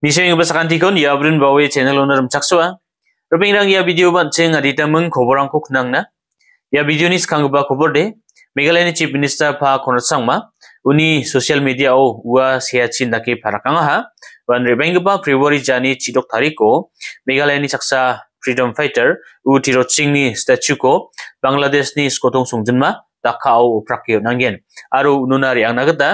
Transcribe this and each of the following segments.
미생이 버스칸티콘 야브른 바위 채널 오늘 음착수와 러빙이랑 야 비디오 반칭 아디타문 고보랑코 큰낭나 야 비디오니스 강구바 고보르데 메갈레니 칩 미니스타 파 코너상마 우니 소셜 미디어 오 우아 시아친 다케 파라캉하 원 리뱅그바 프리버리 자니 지독 다리코 메갈레니 착사 프리덤 파이터 우 디로칭니 스태츄코 방글라데스니 스코통 송진마 dakhao prakyo nangen aru nunari angna gata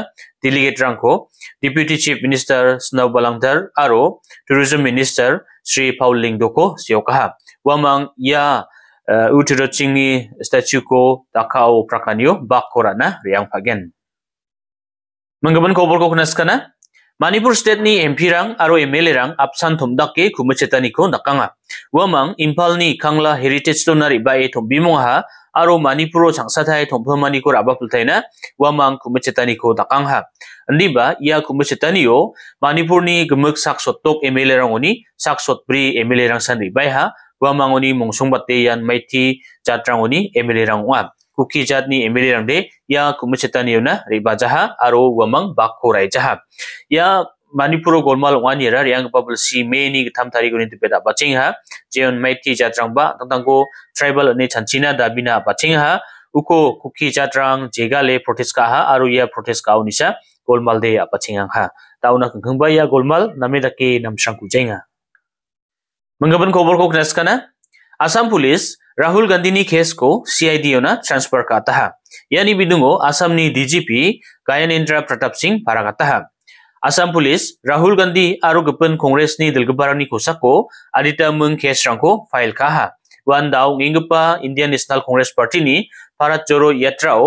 delegate rangko deputy chief minister snow balangdar aru tourism minister sri paul lingdoko siokaha wamang ya uh, utiro chingi statue ko dakhao prakanyo bakorana ah, riang phagen mangaban ko bolko khnaskana Manipur state नि MP र MLA र अपसान थम्डाके कुम चेतानीको दाकँ वा मङ इम्फाली खला हेरिटेज स्मविमङा मणपुर सङसाथ थम्पानी राभेना वा मङ क चेतानीको दाकङ अन्डि यया कुम्ब चेतान मणिपुर गमग साक एमएलए रङ सा एमएलए रङ सानी बासङ्बाेयान मति जात रामोलए रङ आ कुकी जातनी एम एल ए मानपुर गोलमाल वहांपुर मे निम तारीख बचिंग जेवन मैथी जात्रो ट्राइबल छंसीना दाबी बचिंग उको कुकी जात्रा जेगा प्रोटेस्ट का हा और यह प्रोटेस्ट का उनसा गोलमाल दे बचिंग हाउना या गोलमाल नमे दी नमस्रंग मंगबन खबर को खनाना आसाम पुलिस राहुल गांधी गान्धीनि केसखौ सिआइडिआवनो ट्रान्सफार खाताहा यानि बिदुङो आसामनि डिजिपि गायनेन्द्र प्रताप सिंह भारागाताहा आसाम पुलिस राहुल गांधी और गपन कंग्रेस दिलगुबारानि खौसाखौ आदित्य मुं केस रांखौ फाइल खाहा वन दाउ इंडियन नेशनल कांग्रेस पार्टीनि भारत जोरो यात्राव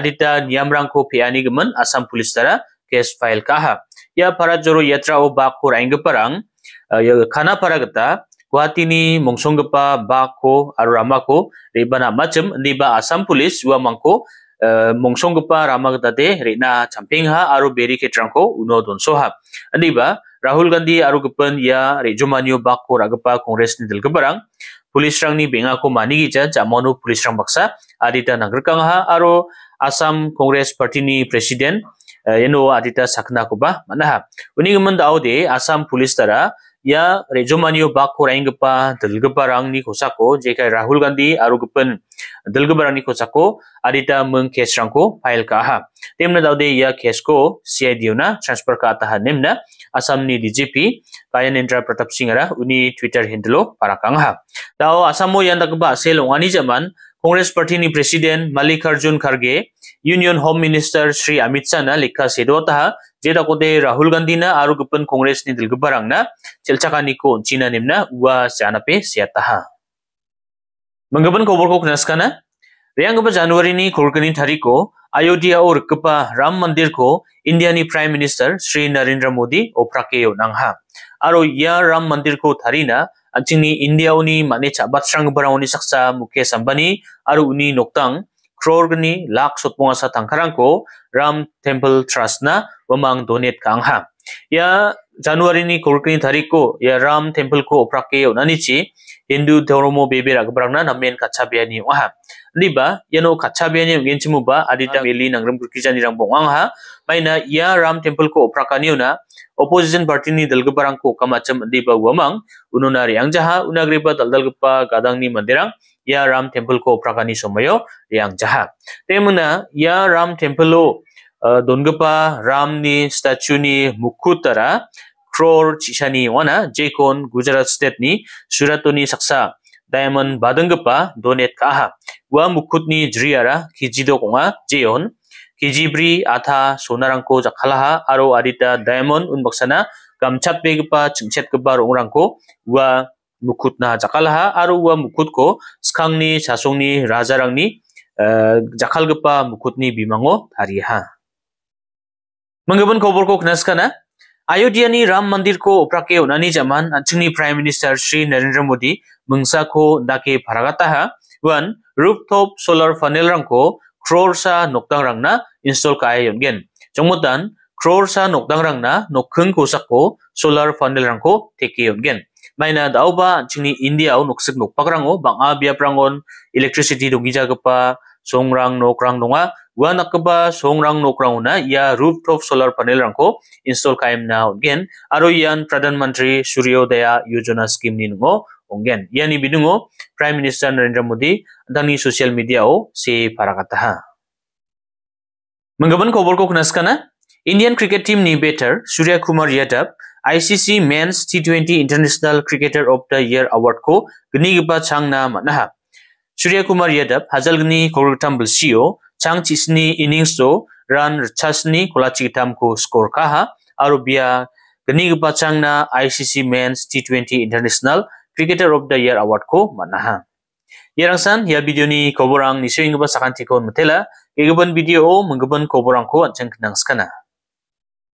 आदित्य नियामरांखौ फेयानि गमन आसाम पुलिस द्वारा केस फाइल खाहा या भारत जोरो यात्राव बाखुर आइंगपारां खाना फारागता Guwahati mongsonggepa bako aru ramako ribana macam niba asam polis wa mangko eh, mongsonggepa ramak dade rena campingha aru beri ke trangko, uno don soha. Niba Rahul Gandhi aru gepen ya rejumanyo bako ragepa kongres ni dilgebarang. Polis rang ni bengako manigi jan jamono polis rang baksa adita nagrekangha aru Asam Kongres Parti ni Presiden eh, Yenuo Adita sakna ko Saknakuba manaha. Uning mendau de Asam Polis tara या रेजोमानियो बाखोरायंगपा दलगबारांगनि खसाको जेखाय राहुल गांधी आरो गपन दलगबारांनि को आदिता मंग को फाइल काहा तेमना दाउदे या केस केसको सीआईडीयावना ट्रान्सफर काताहा निमना आसामनि डीजीपी कायन इंद्रा प्रताप सिंहरा उनि ट्विटर हेंडलो पाराकांगा दाउ आसामो यानदगबा सेलोङानि जमान कांग्रेस पार्टीनि president Mallikarjun Kharge union home minister Shri Amit Shah লিখা চেদত যে তাকোতে ৰাহুল গান্ধী না আৰু গোপন কংগ্ৰেছ নি দিলগুবাৰাং না চেলচাকানি কো চীনা নিম না উৱা জানাপে চিয়াতাহা মংগবন খবৰ কোকনাচকানা ৰিয়াংগব জানুৱাৰী নি খুৰকনি থাৰিকো অযোধ্যা ও রকপা রাম মন্দির কো ইন্ডিয়ানি প্রাইম মিনিস্টার শ্রী নরেন্দ্র মোদী ও প্রাকেও নাংহা আর ইয়া রাম মন্দির কো থারি না আচিনি ইন্ডিয়া উনি মানে চাবাত সাংবরা উনি সাকসা মুকেশ আম্বানি আর উনি নোকতাং 크로그니 락소통화사 당카랑코 람 템플 트러스나 워망 도넷 강하 야 자누아리니 고르크니 다리코 야람 템플코 오프라케 오나니치 인두 더로모 베베라그브랑나 남멘 카차비아니 와하 리바 예노 카차비아니 겐치무바 아디당 벨리 낭름 부르키자니랑 봉왕하 마이나 야람 템플코 오프라카니우나 opposition party ni dalga barang ko kamacham diba wamang ununari ang jaha unagriba dal dalga pa gadang ni mandirang ya ram temple ko prakani somoyo yang jaha temuna ya ram temple lo uh, dongpa ram ni statue ni mukutara crore chishani wana jekon gujarat state ni suratoni saksa diamond badangpa donet kaha wa mukut ni jriara khijido konga jeon kijibri atha sonarangko ha aro adita diamond unboxana kamchat begpa chingchet gbar orangko wa mukutna jakalaha aru wa mukutko 스캉니 자송니 라자랑니 자칼급바 मुकुटनी 비망오 다리하 मंगबन खबर को खनासखाना अयोध्या राम मंदिर को उपराके उनानी जमान अंचंगनी प्राइम मिनिस्टर श्री नरेंद्र मोदी मंगसा को दाके फरागाता वन रूफटॉप सोलर फनेल रंग को क्रोर सा नोकदांग रंगना इंस्टॉल काया योंगेन जोंमोतान क्रोर सा नोकदांग रंगना नोखंग को सोलर फनेल रंग को टेके योंगेन maina dauba chingni india aw noksik nokpakrango bang abia prangon electricity dongija gapa songrang nokrang donga wa nakba songrang nokrang na ya rooftop solar panel rangko install kaim na ongen aro yan pradhan mantri suryodaya yojana scheme ni ngo ongen yani bidungo prime minister narendra modi dani social media o se paragata ha mangaban khobor ko khnaskana indian cricket team ni better surya kumar yadav ICC Men's T20 International Cricketer of the Year Award ko gini gnigipa changna manaha Surya Kumar Yadav hazal gni korutam bulsio e chang chisni innings to run chasni kolachi tam ko score kaha arubia gnigipa changna ICC Men's T20 International Cricketer of the Year Award ko manaha Yerangsan ya video ni koborang ni sewing ba sakanti ko mutela gegeban video o mengeban koborang ko ancang kenang skana